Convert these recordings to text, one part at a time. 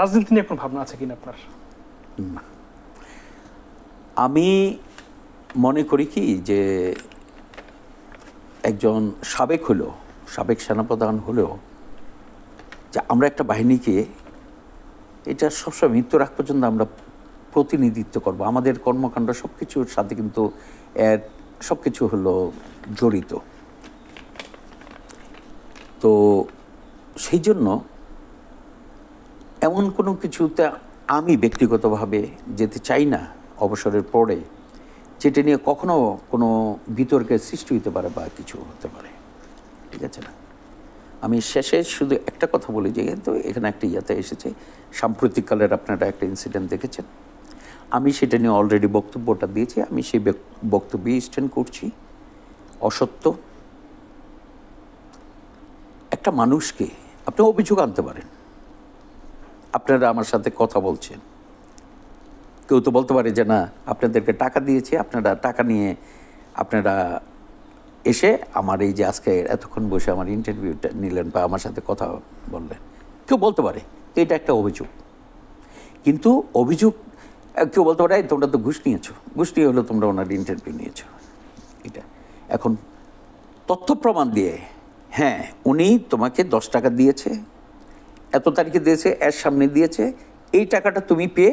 রাজনীতি নিয়ে কোনো ভাবনা আছে কিনা আপনার আমি মনে করি কি যে একজন সাবেক হলেও সাবেক সেনাপ্রধান হলেও যে আমরা একটা বাহিনীকে এটা সবসময় মৃত্যু রাখ পর্যন্ত আমরা প্রতিনিধিত্ব করব আমাদের কর্মকাণ্ড সব কিছুর সাথে কিন্তু এর সব কিছু হলো জড়িত তো সেই জন্য এমন কোনো কিছুতে আমি ব্যক্তিগতভাবে যেতে চাই না অবসরের পরে যেটা নিয়ে কখনো কোনো বিতর্কের সৃষ্টি হতে পারে বা কিছু হতে পারে ঠিক আছে না আমি শেষে শুধু একটা কথা বলি যে তো এখানে একটা ইয়াতে এসেছে সাম্প্রতিককালের আপনারা একটা ইনসিডেন্ট দেখেছেন আমি সেটা নিয়ে অলরেডি বক্তব্যটা দিয়েছি আমি সেই বক্তব্যে স্ট্যান্ড করছি অসত্য একটা মানুষকে আপনি অভিযোগ আনতে পারেন আপনারা আমার সাথে কথা বলছেন কেউ তো বলতে পারে যে না আপনাদেরকে টাকা দিয়েছে আপনারা টাকা নিয়ে আপনারা এসে আমার এই যে আজকে এতক্ষণ বসে আমার ইন্টারভিউটা নিলেন বা আমার সাথে কথা বললেন কেউ বলতে পারে এটা একটা অভিযোগ কিন্তু অভিযোগ কেউ বলতে পারে তোমরা তো ঘুষ নিয়েছো ঘুষ নিয়ে হলেও তোমরা ওনার ইন্টারভিউ নিয়েছো এটা এখন তথ্য প্রমাণ দিয়ে হ্যাঁ উনি তোমাকে দশ টাকা দিয়েছে এত তারিখে দিয়েছে এর সামনে দিয়েছে এই টাকাটা তুমি পেয়ে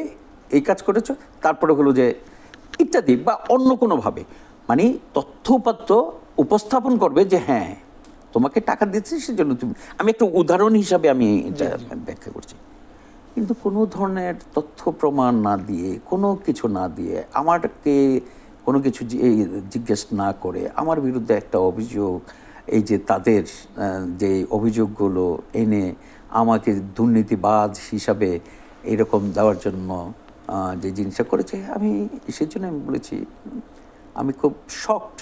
এই কাজ করেছো তারপরে হলো যে ইত্যাদি বা অন্য কোনোভাবে মানে তথ্য উপস্থাপন করবে যে হ্যাঁ তোমাকে টাকা দিচ্ছে সেজন্য তুমি আমি একটা উদাহরণ হিসাবে আমি ব্যাখ্যা করছি কিন্তু কোনো ধরনের তথ্য প্রমাণ না দিয়ে কোনো কিছু না দিয়ে আমারকে কোনো কিছু জিজ্ঞেস না করে আমার বিরুদ্ধে একটা অভিযোগ এই যে তাদের যে অভিযোগগুলো এনে আমাকে দুর্নীতিবাদ হিসাবে এরকম দেওয়ার জন্য যে জিনিসটা করেছে আমি সেই জন্য আমি বলেছি আমি খুব শক্ট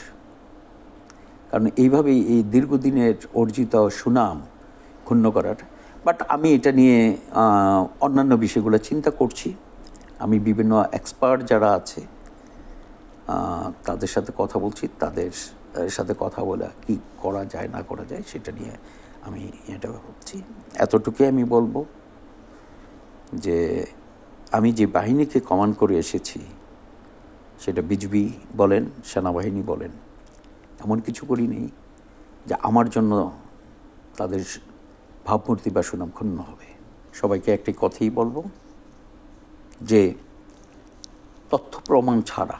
কারণ এইভাবেই এই দীর্ঘদিনের অর্জিত সুনাম ক্ষুণ্ণ করার বাট আমি এটা নিয়ে অন্যান্য বিষয়গুলো চিন্তা করছি আমি বিভিন্ন এক্সপার্ট যারা আছে তাদের সাথে কথা বলছি তাদের সাথে কথা বলা কি করা যায় না করা যায় সেটা নিয়ে আমি এটা ভাবছি এতটুকুই আমি বলবো যে আমি যে বাহিনীকে কমান্ড করে এসেছি সেটা বিজবি বলেন সেনাবাহিনী বলেন এমন কিছু করিনি যে আমার জন্য তাদের ভাবমূর্তি বা সুনাম ক্ষুণ্ণ হবে সবাইকে একটি কথাই বলবো যে তথ্য প্রমাণ ছাড়া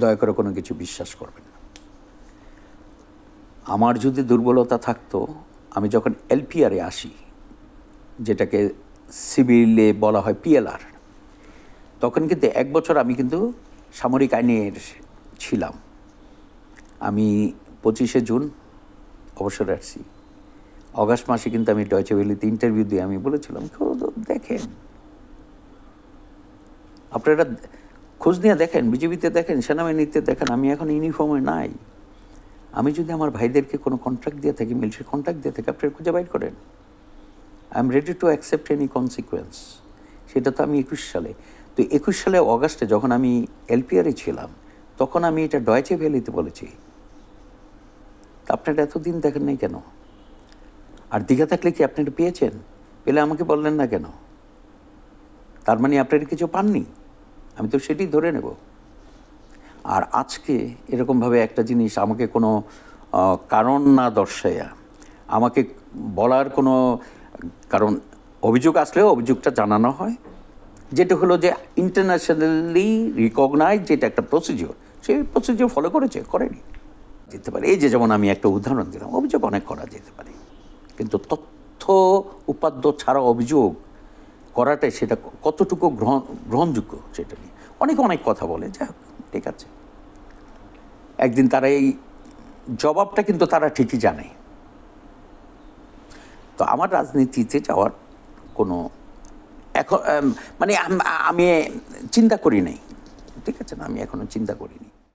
দয়া করে কোনো কিছু বিশ্বাস করবেন আমার যদি দুর্বলতা থাকতো আমি যখন এলপিআরে আসি যেটাকে সিভিলে বলা হয় পিএলআর তখন কিন্তু এক বছর আমি কিন্তু সামরিক আইনের ছিলাম আমি পঁচিশে জুন অবসরে আসছি অগাস্ট মাসে কিন্তু আমি ডয়চেভেলিতে ইন্টারভিউ দিয়ে আমি বলেছিলাম দেখেন আপনারা খোঁজ নিয়ে দেখেন বিজেপিতে দেখেন সেনাবাহিনীতে দেখেন আমি এখন ইউনিফর্মে নাই আমি যদি আমার ভাইদেরকে কোনো কন্ট্রাক্ট দিয়ে থাকি মিলিটারি কন্ট্রাক্ট দিয়ে থাকি আপনি খুঁজে বাইর করেন I am ready to accept any consequence সেটা তো আমি একুশ সালে তো একুশ সালে অগাস্টে যখন আমি এলপিআরে ছিলাম তখন আমি এটা ডয়চে ভ্যালিতে বলেছি তা আপনারা এতদিন দেখেন নাই কেন আর দীঘা থাকলে কি আপনারা পেয়েছেন পেলে আমাকে বললেন না কেন তার মানে আপনারা কিছু পাননি আমি তো সেটি ধরে নেব আর আজকে এরকমভাবে একটা জিনিস আমাকে কোনো কারণ না দর্শায়া আমাকে বলার কোনো কারণ অভিযোগ আসলেও অভিযোগটা জানানো হয় যেটা হলো যে ইন্টারন্যাশনালি রিকগনাইজ যেটা একটা প্রসিজিওর সেই প্রসিজিওর ফলো করেছে করেনি যেতে পারে এই যে যেমন আমি একটা উদাহরণ দিলাম অভিযোগ অনেক করা যেতে পারে কিন্তু তথ্য উপাদ্য ছাড়া অভিযোগ করাটাই সেটা কতটুকু গ্রহণ গ্রহণযোগ্য সেটা নিয়ে অনেকে অনেক কথা বলে যাই হোক ঠিক আছে একদিন তারা এই জবাবটা কিন্তু তারা ঠিকই জানে তো আমার রাজনীতিতে যাওয়ার কোনো এখন মানে আমি চিন্তা করি নাই ঠিক আছে না আমি এখনো চিন্তা করিনি